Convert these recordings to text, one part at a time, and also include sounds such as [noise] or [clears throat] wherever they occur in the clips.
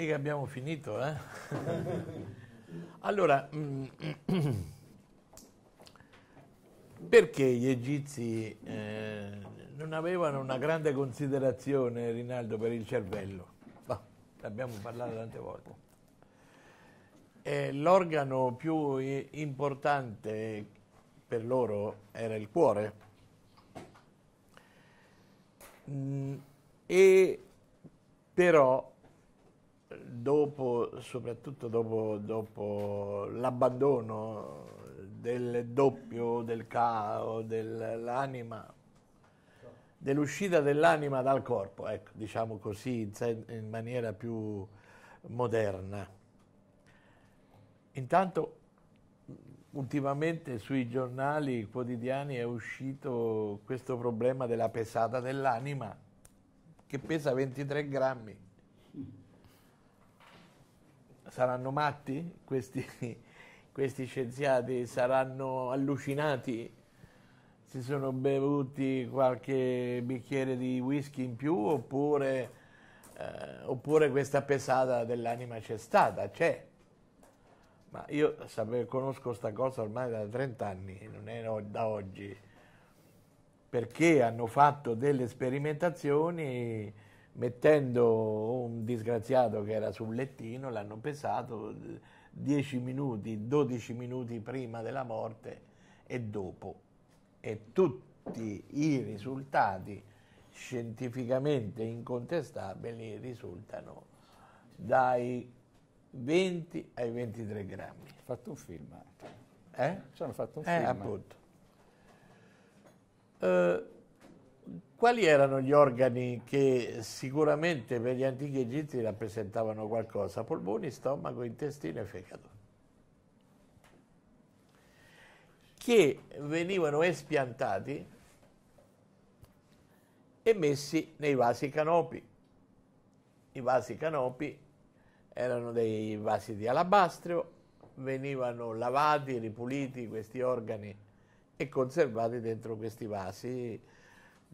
mica abbiamo finito, eh? [laughs] allora, mm, [clears throat] perché gli egizi eh, non avevano una grande considerazione, Rinaldo, per il cervello? Bah, abbiamo parlato tante volte. l'organo più importante per loro era il cuore. Mm, e però dopo, soprattutto dopo, dopo l'abbandono del doppio, del cao, dell'anima, dell'uscita dell'anima dal corpo, ecco, diciamo così, in maniera più moderna. Intanto ultimamente sui giornali quotidiani è uscito questo problema della pesata dell'anima che pesa 23 grammi saranno matti questi, [laughs] questi scienziati, saranno allucinati, si sono bevuti qualche bicchiere di whisky in più oppure, eh, oppure questa pesata dell'anima c'è stata, c'è. Ma io sapevo, conosco questa cosa ormai da 30 anni, non è da oggi, perché hanno fatto delle sperimentazioni mettendo un disgraziato che era sul lettino, l'hanno pesato 10 minuti, 12 minuti prima della morte e dopo. E tutti i risultati scientificamente incontestabili risultano dai 20 ai 23 grammi. Ho fatto un film Eh? Ci hanno fatto un eh, film. Appunto. Eh, quali erano gli organi che sicuramente per gli antichi egizi rappresentavano qualcosa? Polmoni, stomaco, intestino e fegato. Che venivano espiantati e messi nei vasi canopi. I vasi canopi erano dei vasi di alabastro, venivano lavati, ripuliti questi organi e conservati dentro questi vasi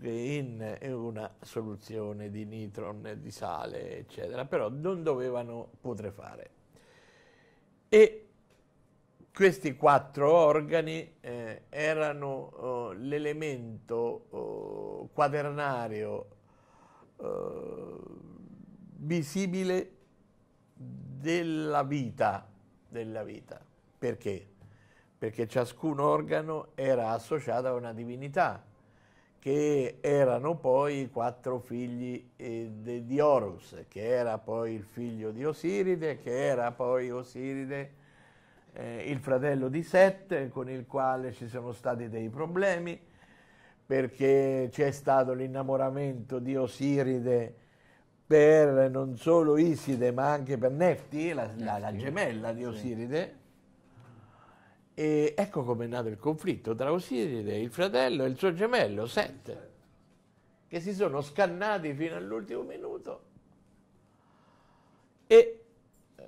in una soluzione di nitron, di sale, eccetera, però non dovevano putrefare. E questi quattro organi eh, erano oh, l'elemento oh, quaternario oh, visibile della vita, della vita. Perché? Perché ciascun organo era associato a una divinità che erano poi i quattro figli eh, di Horus, che era poi il figlio di Osiride, che era poi Osiride, eh, il fratello di Set, con il quale ci sono stati dei problemi, perché c'è stato l'innamoramento di Osiride per non solo Iside, ma anche per Nefti, la, la, la gemella di Osiride e ecco come è nato il conflitto tra Osiride, il fratello e il suo gemello, Sette, che si sono scannati fino all'ultimo minuto. E eh,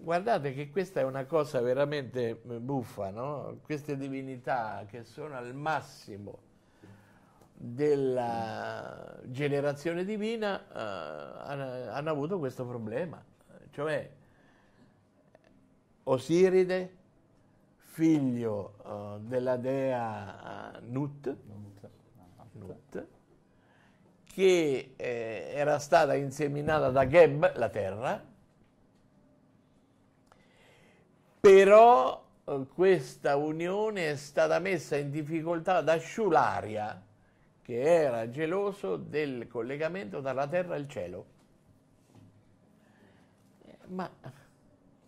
guardate che questa è una cosa veramente eh, buffa, no? Queste divinità che sono al massimo della generazione divina eh, hanno, hanno avuto questo problema, cioè Osiride figlio uh, della dea uh, Nut, Nut, che eh, era stata inseminata da Geb, la terra, però eh, questa unione è stata messa in difficoltà da Sciularia, che era geloso del collegamento tra la terra e il cielo. Ma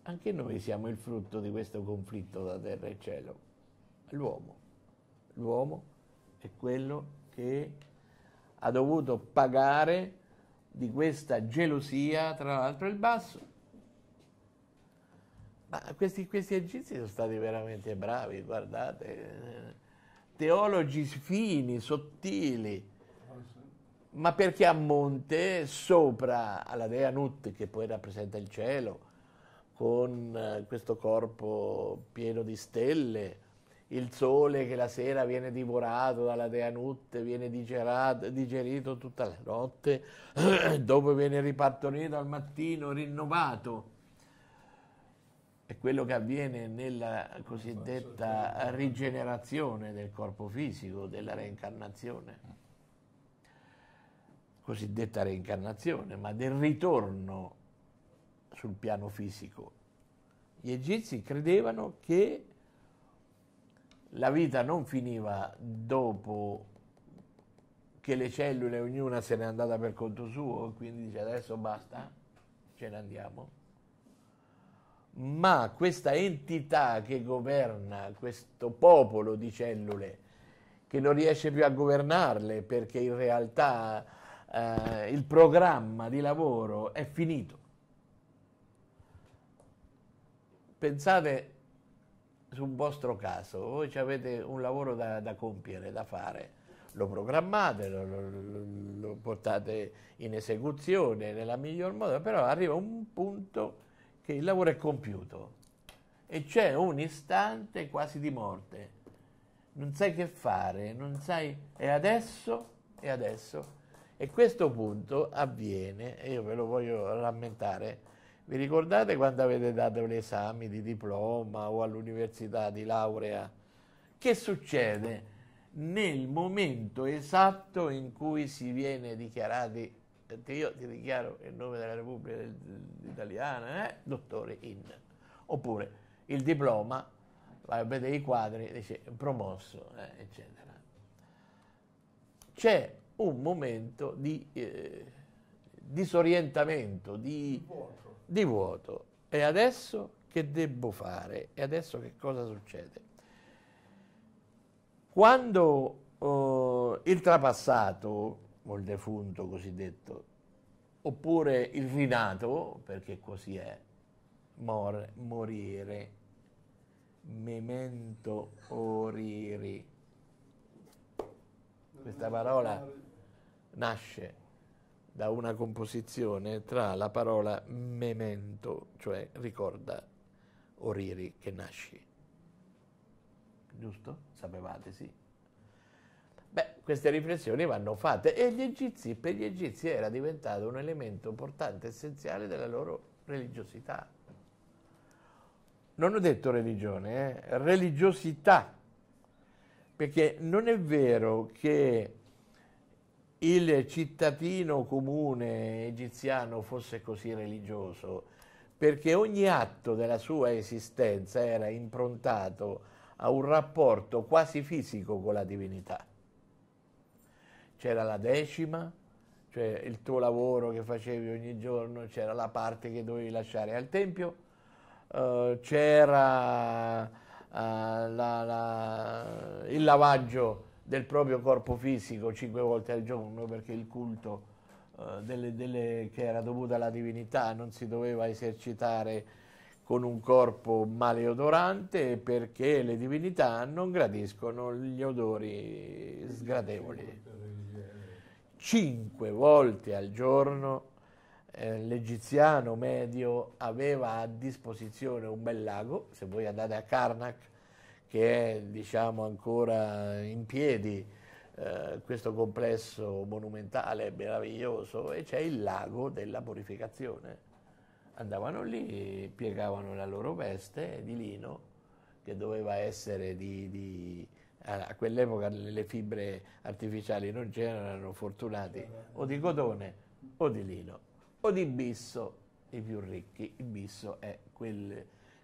anche noi siamo il frutto di questo conflitto tra terra e cielo. L'uomo. L'uomo è quello che ha dovuto pagare di questa gelosia, tra l'altro il basso. Ma questi, questi egizi sono stati veramente bravi, guardate, teologi fini, sottili, ma perché a monte, sopra alla dea Nut, che poi rappresenta il cielo, con eh, questo corpo pieno di stelle, il sole che la sera viene divorato dalla dea Nutte, viene digerato, digerito tutta la notte, [clears throat] dopo viene ripartorito al mattino, rinnovato. È quello che avviene nella cosiddetta rigenerazione del corpo fisico, della reincarnazione cosiddetta reincarnazione, ma del ritorno sul piano fisico. Gli egizi credevano che la vita non finiva dopo che le cellule ognuna se n'è andata per conto suo, quindi dice adesso basta, ce ne andiamo. Ma questa entità che governa questo popolo di cellule, che non riesce più a governarle perché in realtà eh, il programma di lavoro è finito, pensate sul vostro caso, voi avete un lavoro da, da compiere, da fare, lo programmate, lo, lo, lo, portate in esecuzione nella miglior modo, però arriva un punto che il lavoro è compiuto e c'è un istante quasi di morte, non sai che fare, non sai e adesso, e adesso. E questo punto avviene, e io ve lo voglio rammentare, vi ricordate quando avete dato gli esami di diploma o all'università di laurea? Che succede nel momento esatto in cui si viene dichiarati io ti dichiaro il nome della Repubblica Italiana, eh? dottore in. Oppure il diploma, vai a vedere i quadri, dice promosso, eh, eccetera. C'è un momento di eh, disorientamento, di, di vuoto. E adesso che devo fare? E adesso che cosa succede? Quando eh, il trapassato, o il defunto cosiddetto, oppure il rinato, perché così è, mor- morire, memento oriri. Questa parola nasce da una composizione tra la parola memento, cioè ricorda, o riri che nasci. Giusto? Sapevate, sì. Beh, queste riflessioni vanno fatte e gli egizi, per gli egizi era diventato un elemento importante, essenziale della loro religiosità. Non ho detto religione, eh? religiosità, perché non è vero che il cittadino comune egiziano fosse così religioso, perché ogni atto della sua esistenza era improntato a un rapporto quasi fisico con la divinità. C'era la decima, cioè il tuo lavoro che facevi ogni giorno, c'era la parte che dovevi lasciare al tempio, uh, c'era uh, la, la, il lavaggio del proprio corpo fisico cinque volte al giorno perché il culto eh, delle, delle, che era dovuto alla divinità non si doveva esercitare con un corpo maleodorante perché le divinità non gradiscono gli odori sgradevoli. Cinque volte al giorno eh, l'egiziano medio aveva a disposizione un bel lago, se voi andate a Karnak che è diciamo, ancora in piedi eh, questo complesso monumentale, meraviglioso, e c'è il lago della purificazione. Andavano lì, piegavano la loro veste di lino, che doveva essere di, di a quell'epoca le fibre artificiali non c'erano, erano fortunati, o di cotone o di lino, o di bisso, i più ricchi. Il bisso è quel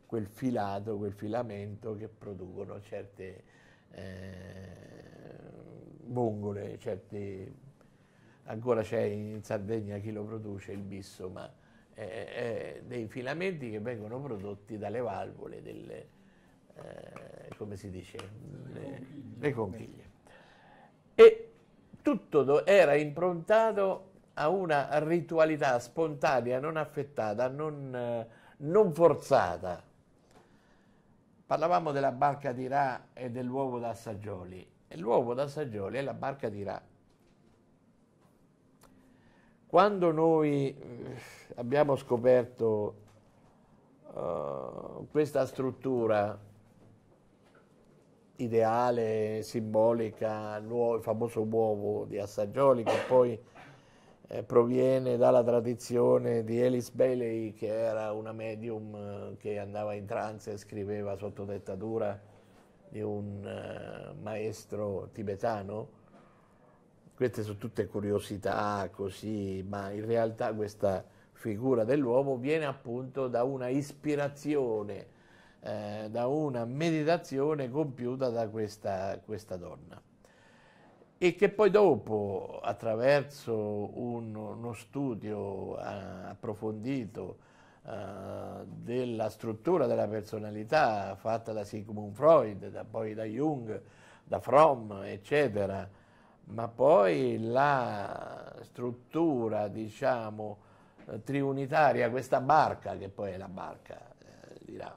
quel filato, quel filamento che producono certe eh, vongole, certi... ancora c'è in Sardegna chi lo produce il bisso, ma è, è dei filamenti che vengono prodotti dalle valvole, delle, eh, come si dice, le, le conchiglie. E tutto era improntato a una ritualità spontanea, non affettata, non, non forzata Parlavamo della barca di Ra e dell'uovo da Saggioli. L'uovo da Saggioli è la barca di Ra. Quando noi eh, abbiamo scoperto uh, questa struttura ideale, simbolica, il famoso uovo di Assagioli, che poi eh, proviene dalla tradizione di Alice Bailey, che era una medium eh, che andava in trance e scriveva sotto dettatura di un eh, maestro tibetano. Queste sono tutte curiosità così, ma in realtà questa figura dell'uomo viene appunto da una ispirazione, eh, da una meditazione compiuta da questa, questa donna e che poi dopo attraverso un, uno studio eh, approfondito uh, della struttura della personalità fatta da Sigmund Freud, da, poi da Jung, da Fromm, eccetera, ma poi la struttura, diciamo, eh, triunitaria, questa barca, che poi è la barca eh, di là,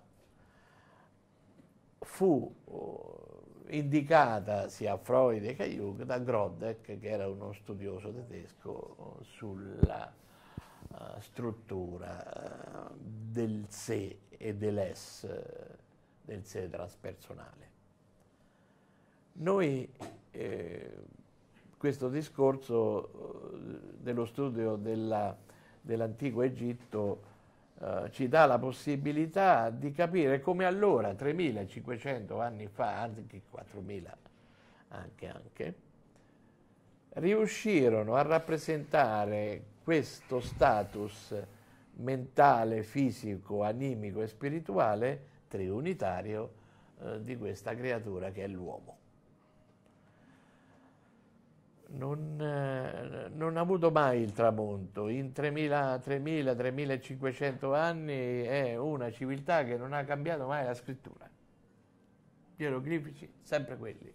fu oh, indicata sia a Freud che a Jung da Groddeck, che era uno studioso tedesco sulla uh, struttura uh, del sé e dell'ess, del sé transpersonale. Noi eh, questo discorso eh, dello studio dell'antico dell Egitto eh, ci dà la possibilità di capire come allora, 3500 anni fa, anche 4000, anche, anche, riuscirono a rappresentare questo status mentale, fisico, animico e spirituale triunitario eh, di questa creatura che è l'uomo non, eh, non, ha avuto mai il tramonto. In 3.000-3.500 anni è una civiltà che non ha cambiato mai la scrittura. Geroglifici, sempre quelli.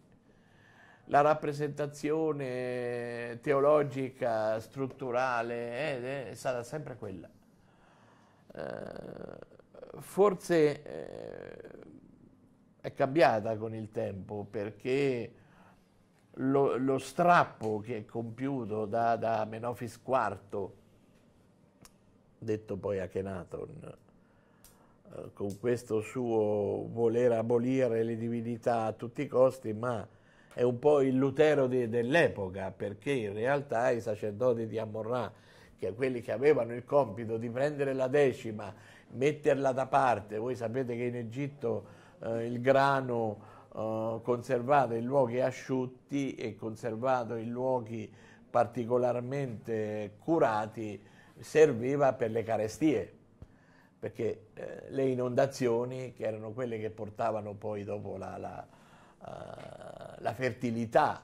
La rappresentazione teologica, strutturale, è, è stata sempre quella. Eh, forse eh, è cambiata con il tempo perché lo, lo strappo che è compiuto da, da Menofis IV, detto poi Akhenaton, eh, con questo suo voler abolire le divinità a tutti i costi, ma è un po' il Lutero dell'epoca, perché in realtà i sacerdoti di Amorra, che quelli che avevano il compito di prendere la decima, metterla da parte, voi sapete che in Egitto eh, il grano eh, conservato in luoghi asciutti e conservato in luoghi particolarmente curati serviva per le carestie, perché eh, le inondazioni, che erano quelle che portavano poi dopo la, la, uh, la fertilità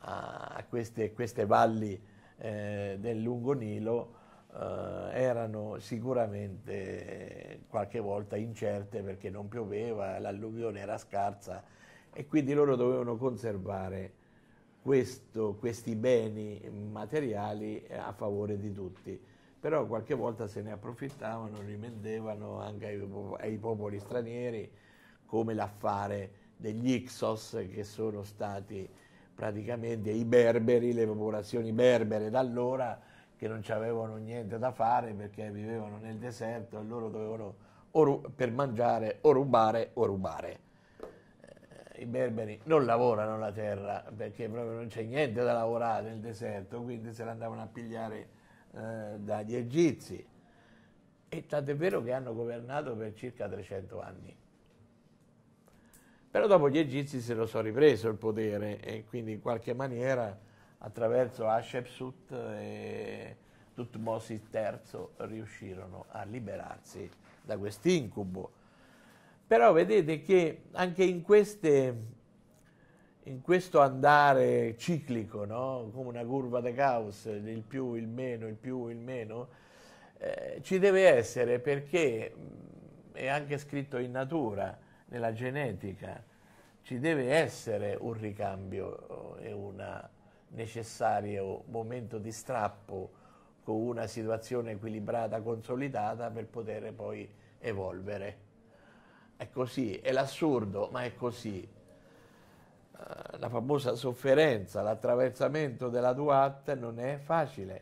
a queste, queste valli eh, del lungo Nilo, Uh, erano sicuramente qualche volta incerte perché non pioveva, l'alluvione era scarsa e quindi loro dovevano conservare questo, questi beni materiali eh, a favore di tutti. Però qualche volta se ne approfittavano, rimendevano anche ai, ai popoli stranieri, come l'affare degli Ixos che sono stati praticamente i berberi, le popolazioni berbere da allora che non avevano niente da fare perché vivevano nel deserto e loro dovevano o, per mangiare o rubare o rubare i berberi non lavorano la terra perché proprio non c'è niente da lavorare nel deserto, quindi se l'andavano a pigliare eh, dagli egizi. E tanto è vero che hanno governato per circa 300 anni. Però dopo gli egizi se lo sono ripreso il potere e quindi in qualche maniera attraverso Hatshepsut e Tutmosis III riuscirono a liberarsi da quest'incubo però vedete che anche in, queste, in questo andare ciclico, no? come una curva da caos, il più, il meno, il più, il meno, eh, ci deve essere perché mm, è anche scritto in natura, nella genetica, ci deve essere un ricambio eh, e un necessario momento di strappo con una situazione equilibrata, consolidata per poter poi evolvere. È così, è l'assurdo, ma è così. Eh, la famosa sofferenza, l'attraversamento della Duat non è facile,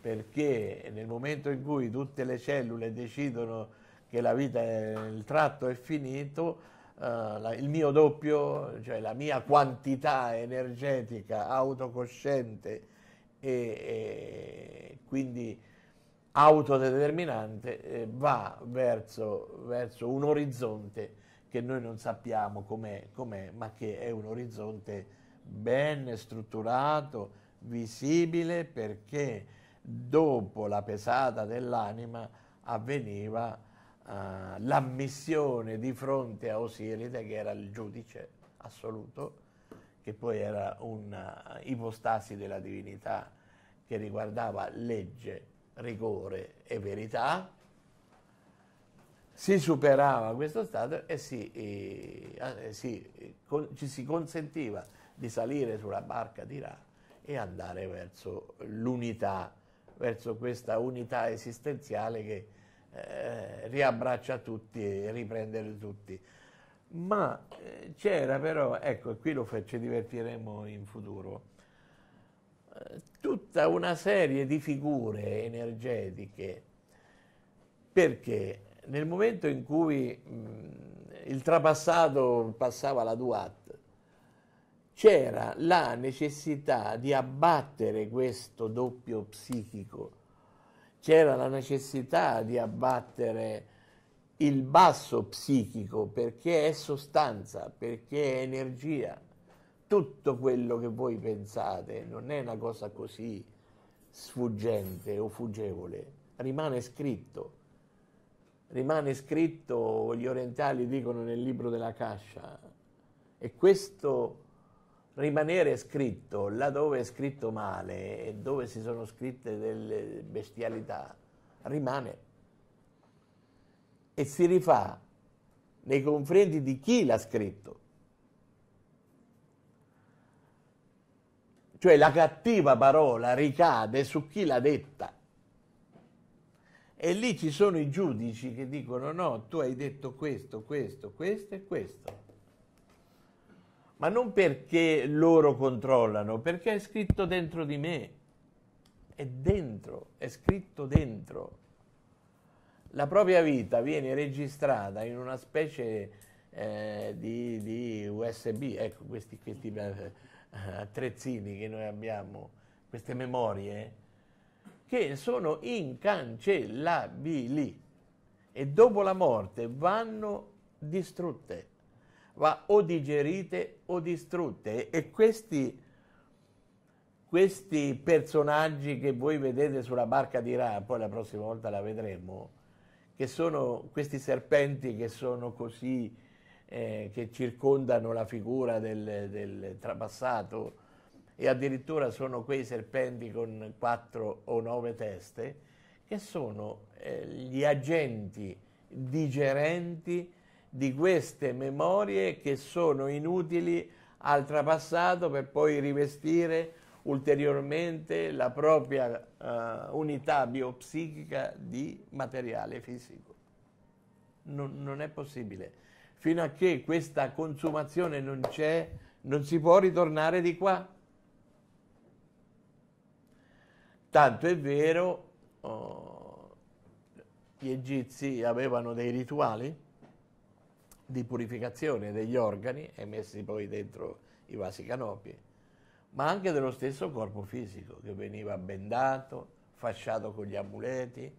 perché nel momento in cui tutte le cellule decidono che la vita, è, il tratto è finito, Uh, la, il mio doppio, cioè la mia quantità energetica autocosciente e, e quindi autodeterminante eh, va verso, verso, un orizzonte che noi non sappiamo com'è, com'è, ma che è un orizzonte ben strutturato, visibile, perché dopo la pesata dell'anima avveniva eh, l'ammissione di fronte a Osiride, che era il giudice assoluto, che poi era un'ipostasi eh, della divinità che riguardava legge rigore e verità, si superava questo stato e, si, e, eh, e eh, si, eh, con, ci si consentiva di salire sulla barca di Ra e andare verso l'unità, verso questa unità esistenziale che eh, riabbraccia tutti e riprende tutti. Ma eh, c'era però, ecco, e qui lo ci divertiremo in futuro, tutta una serie di figure energetiche, perché nel momento in cui mh, il trapassato passava la Duat, c'era la necessità di abbattere questo doppio psichico, c'era la necessità di abbattere il basso psichico perché è sostanza, perché è energia tutto quello che voi pensate non è una cosa così sfuggente o fuggevole, rimane scritto. Rimane scritto, gli orientali dicono nel libro della Cascia, e questo rimanere scritto laddove è scritto male e dove si sono scritte delle bestialità, rimane e si rifà nei confronti di chi l'ha scritto. Cioè la cattiva parola ricade su chi l'ha detta. E lì ci sono i giudici che dicono no, tu hai detto questo, questo, questo e questo. Ma non perché loro controllano, perché è scritto dentro di me. È dentro, è scritto dentro. La propria vita viene registrata in una specie eh, di, di, USB, ecco questi, questi eh, attrezzini che noi abbiamo, queste memorie, che sono incancellabili e dopo la morte vanno distrutte, va o digerite o distrutte. E questi, questi personaggi che voi vedete sulla barca di Ra, poi la prossima volta la vedremo, che sono questi serpenti che sono così eh, che circondano la figura del, del trapassato e addirittura sono quei serpenti con quattro o nove teste che sono eh, gli agenti digerenti di queste memorie che sono inutili al trapassato per poi rivestire ulteriormente la propria uh, unità biopsichica di materiale fisico. Non, non è possibile fino a che questa consumazione non c'è, non si può ritornare di qua. Tanto è vero, oh, gli egizi avevano dei rituali di purificazione degli organi emessi poi dentro i vasi canopi, ma anche dello stesso corpo fisico che veniva bendato, fasciato con gli amuleti,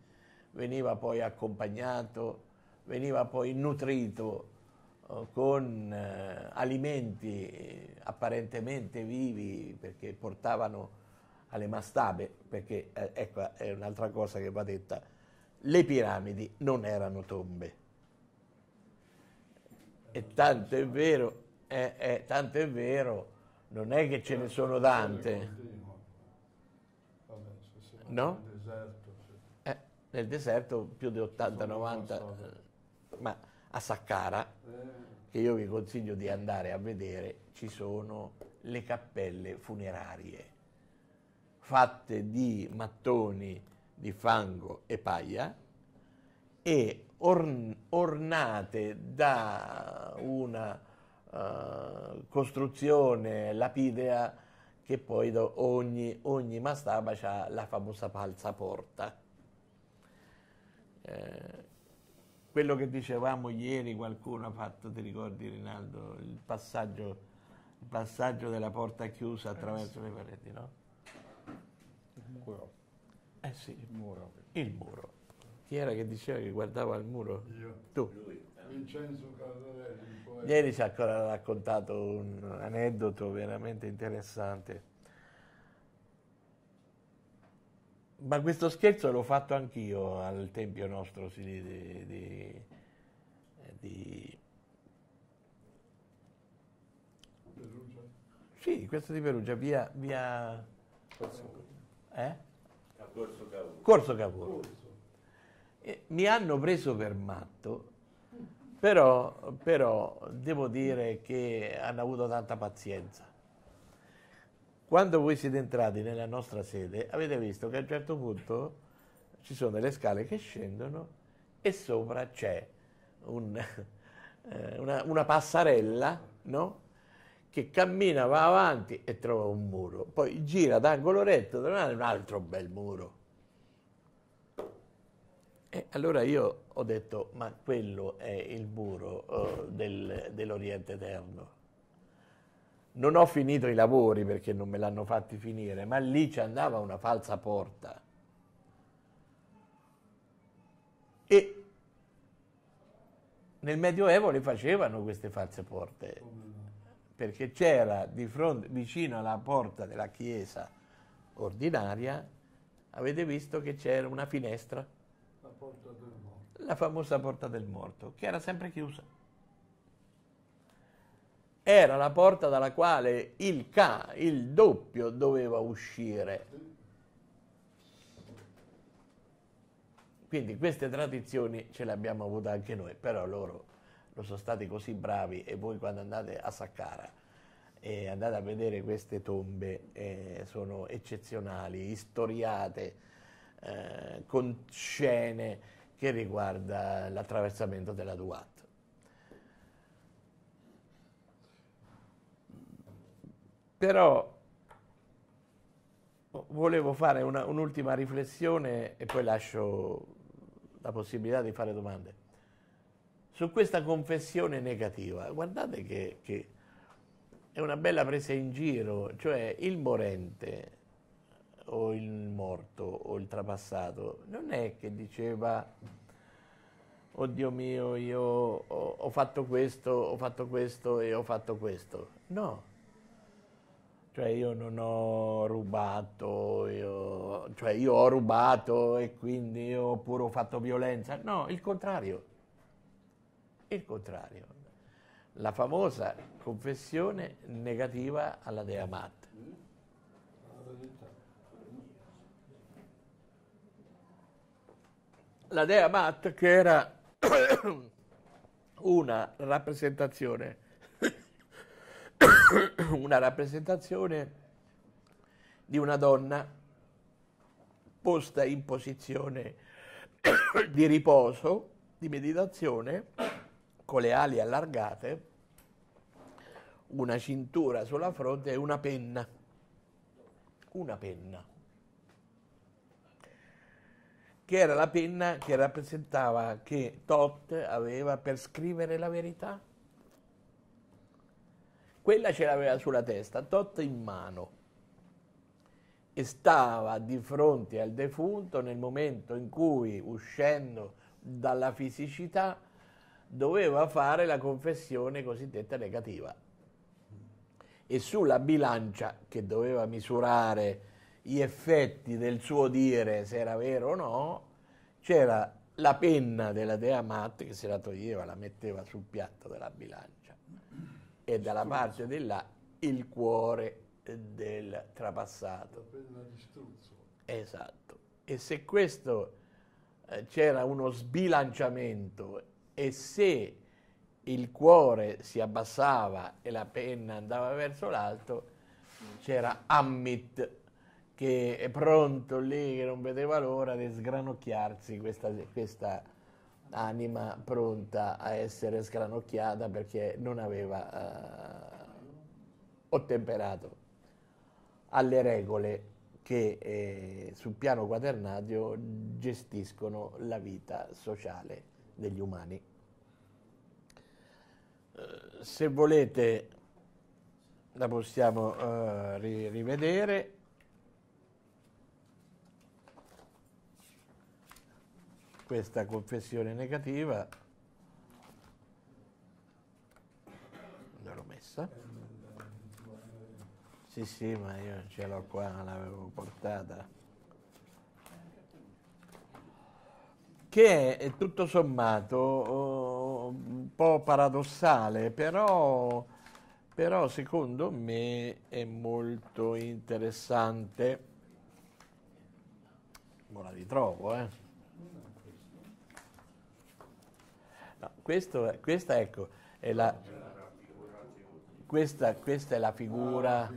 veniva poi accompagnato, veniva poi nutrito eh, con eh, alimenti apparentemente vivi perché portavano alle mastabe, perché eh, ecco è un'altra cosa che va detta, le piramidi non erano tombe. E tanto è vero, eh, eh, tanto è vero, non è che ce ne sono tante. No? Cioè. Eh, nel deserto più di 80-90, ma a Saccara, che io vi consiglio di andare a vedere, ci sono le cappelle funerarie fatte di mattoni di fango e paglia e orn- ornate da una uh, costruzione lapidea che poi ogni, ogni mastaba ha la famosa palza porta. Eh, quello che dicevamo ieri, qualcuno ha fatto, ti ricordi Rinaldo, il passaggio, il passaggio della porta chiusa eh, attraverso le pareti, no? Il muro. Eh sì, il muro. Il muro. Chi era che diceva che guardava al muro? Io. Tu. Lui. Vincenzo Cardarelli. Ieri ci ha raccontato un aneddoto veramente interessante Ma questo scherzo l'ho fatto anch'io al tempio nostro sì, di, di, di... Perugia? Sì, questo di Perugia, via... via... Corso. Eh? Corso Cavour. Corso Cavour. Corso. Eh, mi hanno preso per matto, però, però devo dire che hanno avuto tanta pazienza quando voi siete entrati nella nostra sede, avete visto che a un certo punto ci sono delle scale che scendono e sopra c'è un, [laughs] eh, una, una, passarella no? che cammina, va avanti e trova un muro. Poi gira da d'angolo retto, torna un altro bel muro. E allora io ho detto, ma quello è il muro oh, del, dell'Oriente Eterno non ho finito i lavori perché non me l'hanno fatti finire, ma lì ci andava una falsa porta. E nel Medioevo le facevano queste false porte, perché c'era fronte, vicino alla porta della chiesa ordinaria, avete visto che c'era una finestra? La, porta la famosa porta del morto, che era sempre chiusa era la porta dalla quale il K, il doppio, doveva uscire. Quindi queste tradizioni ce le abbiamo avute anche noi, però loro non sono stati così bravi e voi quando andate a Saccara e andate a vedere queste tombe eh, sono eccezionali, istoriate, eh, con scene che riguarda l'attraversamento della Duat. Però volevo fare una, un'ultima riflessione e poi lascio la possibilità di fare domande. Su questa confessione negativa, guardate che, che è una bella presa in giro, cioè il morente o il morto o il trapassato non è che diceva oddio mio io ho, ho fatto questo, ho fatto questo e ho fatto questo. No, cioè io non ho rubato, io, cioè io ho rubato e quindi io pure ho fatto violenza. No, il contrario. Il contrario. La famosa confessione negativa alla Dea Matta. La Dea Matt che era [coughs] una rappresentazione [coughs] una rappresentazione di una donna posta in posizione [coughs] di riposo, di meditazione, con le ali allargate, una cintura sulla fronte e una penna. Una penna. Che era la penna che rappresentava che Tot aveva per scrivere la verità quella ce l'aveva sulla testa, tot in mano. E stava di fronte al defunto nel momento in cui, uscendo dalla fisicità, doveva fare la confessione cosiddetta negativa. E sulla bilancia che doveva misurare gli effetti del suo dire se era vero o no, c'era la penna della Dea Mat che se la toglieva, la metteva sul piatto della bilancia e dalla parte di là il cuore del trapassato. La penna di Esatto. E se questo eh, c'era uno sbilanciamento e se il cuore si abbassava e la penna andava verso l'alto, c'era Ammit che è pronto lì, che non vedeva l'ora di sgranocchiarsi questa, questa anima pronta a essere scranocchiata perché non aveva eh, ottemperato alle regole che eh, sul piano quaternario gestiscono la vita sociale degli umani. Eh, se volete la possiamo eh, rivedere questa confessione negativa non l'ho messa sì sì ma io ce l'ho qua l'avevo portata che è tutto sommato oh, un po' paradossale però però secondo me è molto interessante. Ora la ritrovo, eh. questo, questa, ecco, è la, questa, questa è la figura,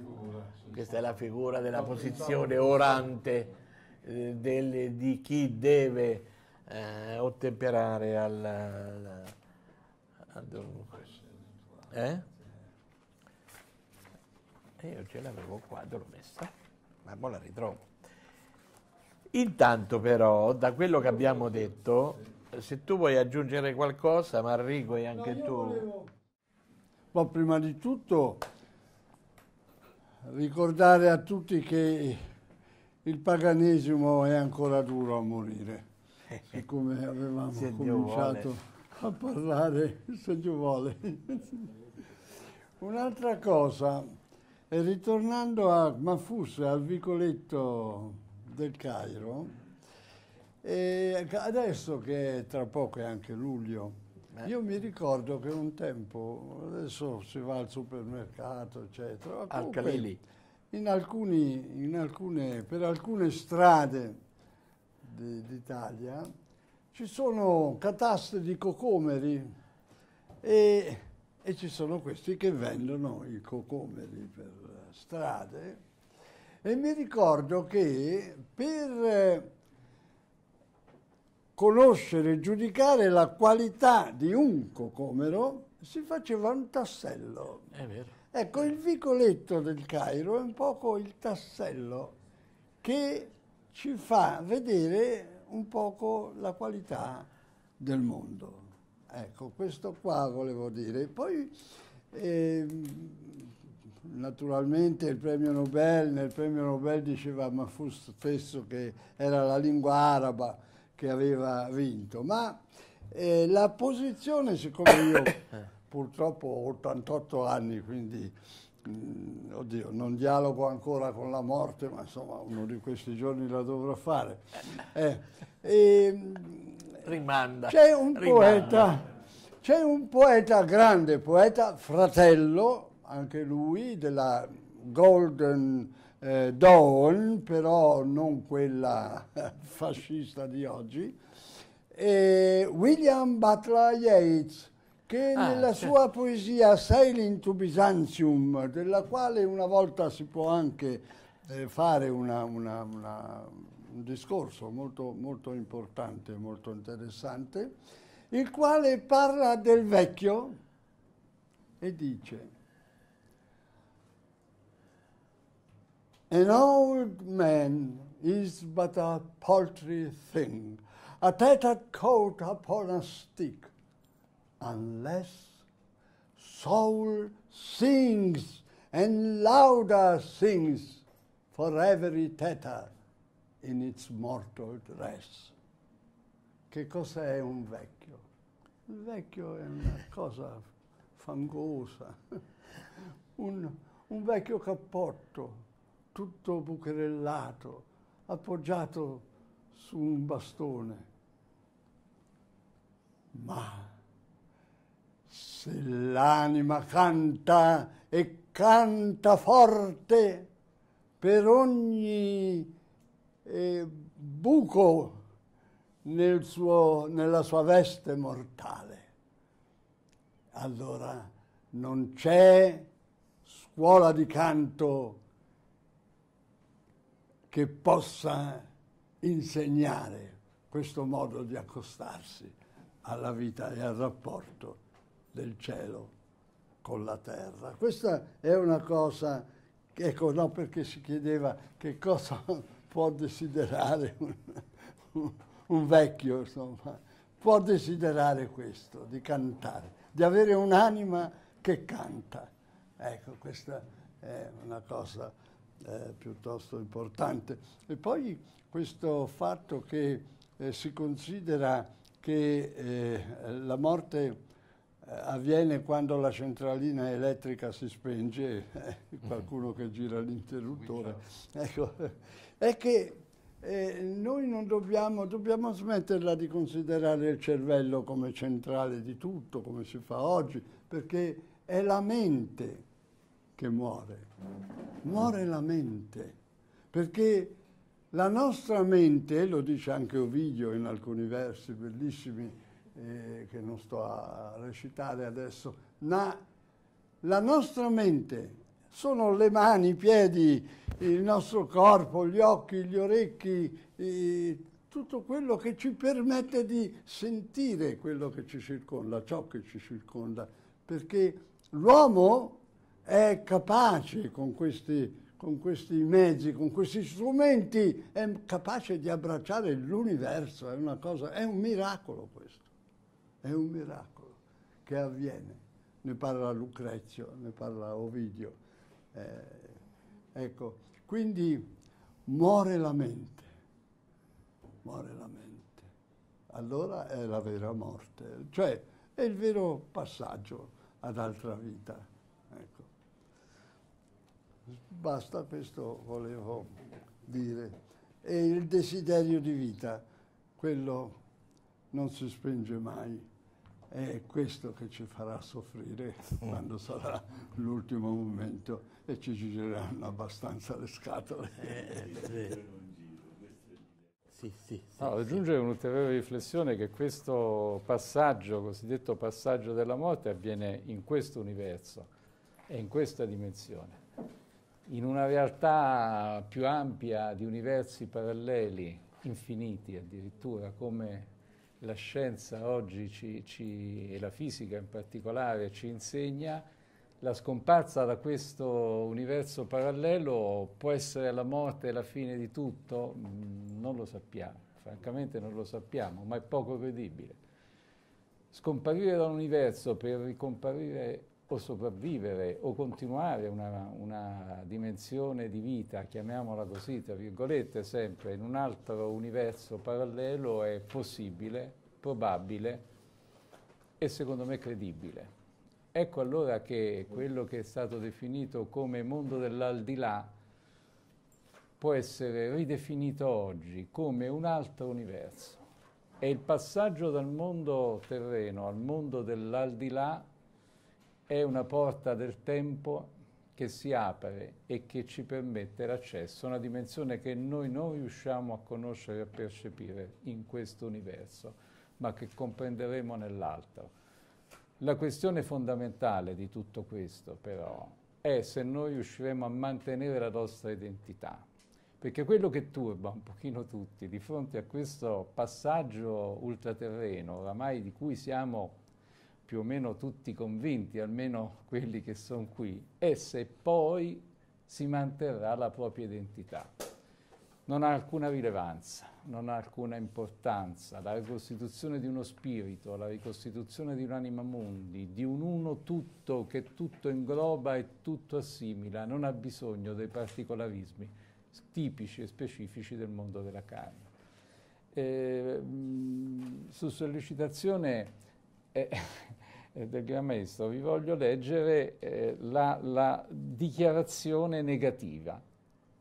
questa è la figura della posizione orante eh, del, di chi deve eh, ottemperare al, al, al eh? E eh, io ce l'avevo qua, l'ho messa, ma ora la ritrovo. Intanto però, da quello che abbiamo detto, se tu vuoi aggiungere qualcosa, Marrico e anche no, tu. Volevo... Ma prima di tutto ricordare a tutti che il paganesimo è ancora duro a morire, come avevamo se cominciato a parlare, se Dio vuole. Un'altra cosa, ritornando a Mafus, al vicoletto del Cairo, e adesso che tra poco è anche luglio, eh. Io mi ricordo che un tempo, adesso si va al supermercato, eccetera. Alcalili. In, alcuni, in alcune, per alcune strade d'Italia ci sono cataste di cocomeri e, e, ci sono questi che vendono i cocomeri per strade. E mi ricordo che per conoscere e giudicare la qualità di un cocomero si faceva un tassello. È vero. Ecco, il vicoletto del Cairo è un poco il tassello che ci fa vedere un poco la qualità del mondo. Ecco, questo qua volevo dire. Poi, eh, naturalmente, il premio Nobel, nel premio Nobel diceva Mahfouz stesso che era la lingua araba, che aveva vinto, ma eh, la posizione, siccome io [coughs] eh. purtroppo ho 88 anni, quindi mh, mm, oddio, non dialogo ancora con la morte, ma insomma uno di questi giorni la dovrò fare. Eh, e, eh, ehm, rimanda. C'è un rimanda. poeta, un poeta, grande poeta, fratello, anche lui, della Golden eh, Dawn, però non quella [laughs] fascista di oggi, e William Butler Yeats, che ah, nella certo. sua poesia Sailing to Byzantium, della quale una volta si può anche eh, fare una, una, una, un discorso molto, molto importante, molto interessante, il quale parla del vecchio e dice An old man is but a paltry thing, a tattered coat upon a stick, unless soul sings and louder sings for every tatter in its mortal dress. Che cosa è un vecchio? Un vecchio è una cosa fangosa, [laughs] un, un vecchio cappotto tutto bucherellato, appoggiato su un bastone. Ma se l'anima canta e canta forte per ogni eh, buco nel suo, nella sua veste mortale, allora non c'è scuola di canto che possa insegnare questo modo di accostarsi alla vita e al rapporto del cielo con la terra. Questa è una cosa, che, ecco, no, perché si chiedeva che cosa [laughs] può desiderare un, un, [laughs] un vecchio, insomma, può desiderare questo, di cantare, di avere un'anima che canta. Ecco, questa è una cosa eh, piuttosto importante. E poi questo fatto che eh, si considera che eh, la morte eh, avviene quando la centralina elettrica si spenge, eh, mhm. qualcuno che gira l'interruttore, ecco, [laughs] è che eh, noi non dobbiamo, dobbiamo, smetterla di considerare il cervello come centrale di tutto, come si fa oggi, perché è la mente che muore, muore la mente, perché la nostra mente, lo dice anche Ovidio in alcuni versi bellissimi eh, che non sto a recitare adesso, ma la nostra mente sono le mani, i piedi, il nostro corpo, gli occhi, gli orecchi, eh, tutto quello che ci permette di sentire quello che ci circonda, ciò che ci circonda, perché l'uomo è capace con questi, con questi mezzi, con questi strumenti, è capace di abbracciare l'universo, è una cosa, è un miracolo questo, è un miracolo che avviene, ne parla Lucrezio, ne parla Ovidio. Eh, ecco, quindi muore la mente, muore la mente. Allora è la vera morte, cioè è il vero passaggio ad altra vita. Basta, questo volevo dire. E il desiderio di vita, quello non si spinge mai. È questo che ci farà soffrire [laughs] quando sarà l'ultimo momento e ci gireranno abbastanza le scatole. Eh, eh [laughs] sì. Sì, sì, sì, no, aggiungere un'ulteriore riflessione che questo passaggio, cosiddetto passaggio della morte, avviene in questo universo e in questa dimensione in una realtà più ampia di universi paralleli, infiniti addirittura, come la scienza oggi ci, ci, e la fisica in particolare ci insegna, la scomparsa da questo universo parallelo può essere la morte e la fine di tutto? Mm, non lo sappiamo, francamente non lo sappiamo, ma è poco credibile. Scomparire da un universo per ricomparire o sopravvivere o continuare una, una, dimensione di vita, chiamiamola così, tra virgolette, sempre in un altro universo parallelo è possibile, probabile e secondo me credibile. Ecco allora che quello che è stato definito come mondo dell'aldilà può essere ridefinito oggi come un altro universo. E il passaggio dal mondo terreno al mondo dell'aldilà è una porta del tempo che si apre e che ci permette l'accesso a una dimensione che noi non riusciamo a conoscere e a percepire in questo universo, ma che comprenderemo nell'altro. La questione fondamentale di tutto questo, però, è se noi riusciremo a mantenere la nostra identità. Perché quello che turba un pochino tutti di fronte a questo passaggio ultraterreno, oramai di cui siamo più o meno tutti convinti, almeno quelli che sono qui, è se poi si manterrà la propria identità. Non ha alcuna rilevanza, non ha alcuna importanza. La ricostituzione di uno spirito, la ricostituzione di un'anima mondi, di un uno tutto che tutto ingloba e tutto assimila, non ha bisogno dei particolarismi tipici e specifici del mondo della carne. Eh, mm, su sollecitazione eh, eh, del Gran Maestro, vi voglio leggere eh, la, la dichiarazione negativa,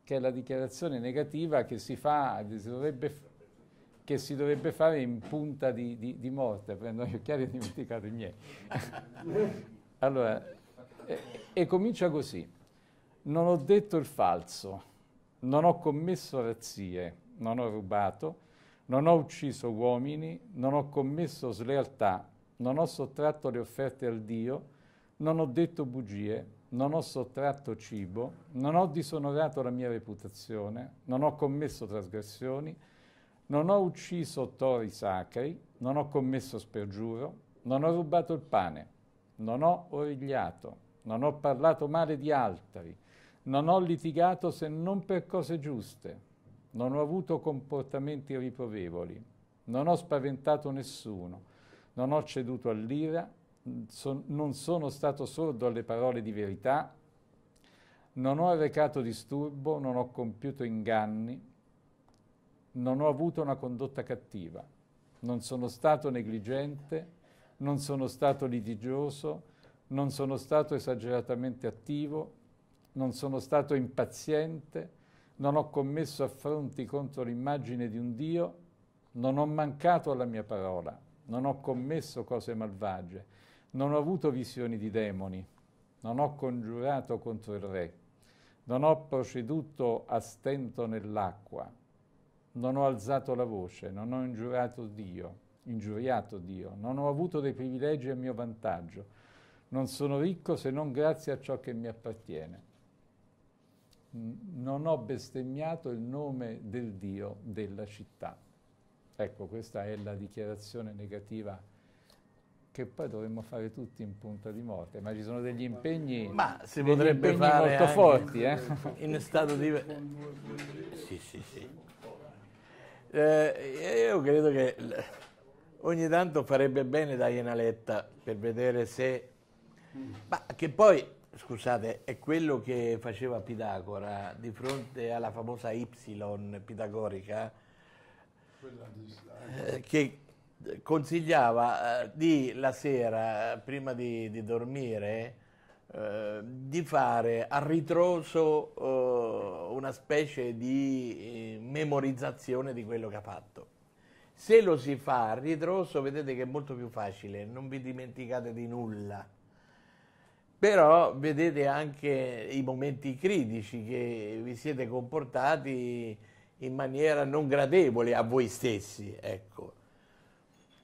che è la dichiarazione negativa che si fa, che si dovrebbe, che si dovrebbe fare in punta di, di, di morte. Prendo gli occhiali e dimenticato i miei. [laughs] allora, e, e comincia così. Non ho detto il falso, non ho commesso razzie, non ho rubato, non ho ucciso uomini, non ho commesso slealtà, non ho sottratto le offerte al Dio, non ho detto bugie, non ho sottratto cibo, non ho disonorato la mia reputazione, non ho commesso trasgressioni, non ho ucciso tori sacri, non ho commesso spergiuro, non ho rubato il pane, non ho origliato, non ho parlato male di altri, non ho litigato se non per cose giuste, non ho avuto comportamenti riprovevoli, non ho spaventato nessuno, non ho ceduto all'ira, so, non sono stato sordo alle parole di verità, non ho arrecato disturbo, non ho compiuto inganni, non ho avuto una condotta cattiva, non sono stato negligente, non sono stato litigioso, non sono stato esageratamente attivo, non sono stato impaziente, non ho commesso affronti contro l'immagine di un Dio, non ho mancato alla mia parola non ho commesso cose malvagie, non ho avuto visioni di demoni, non ho congiurato contro il re, non ho proceduto a stento nell'acqua, non ho alzato la voce, non ho ingiurato Dio, ingiuriato Dio, non ho avuto dei privilegi a mio vantaggio, non sono ricco se non grazie a ciò che mi appartiene. Non ho bestemmiato il nome del Dio della città. Ecco, questa è la dichiarazione negativa che poi dovremmo fare tutti in punta di morte, ma ci sono degli impegni, ma si potrebbe fare molto forti. Eh? [laughs] In stato di... Sì, sì, sì. Eh, io credo che ogni tanto farebbe bene dargli una letta per vedere se... Ma che poi, scusate, è quello che faceva Pitagora di fronte alla famosa Y pitagorica, eh, che consigliava eh, di, la sera, eh, prima di, di dormire, eh, di fare a ritroso eh, una specie di memorizzazione di quello che ha fatto. Se lo si fa a ritroso, vedete che è molto più facile, non vi dimenticate di nulla. Però vedete anche i momenti critici che vi siete comportati in maniera non gradevole a voi stessi, ecco.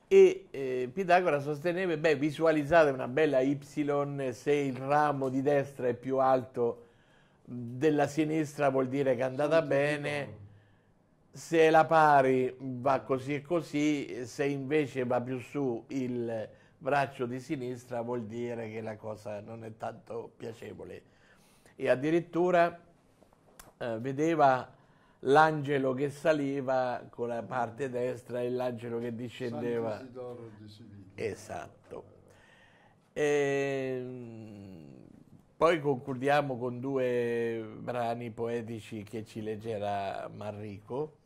E eh, Pitagora sosteneva, beh, visualizzate una bella Y se il ramo di destra è più alto della sinistra vuol dire che è andata bene, se è la pari va così e così, se invece va più su il braccio di sinistra vuol dire che la cosa non è tanto piacevole. E addirittura eh, vedeva l'angelo che saliva con la parte destra e l'angelo che discendeva. esatto. E ehm, poi concludiamo con due brani poetici che ci leggerà Marrico.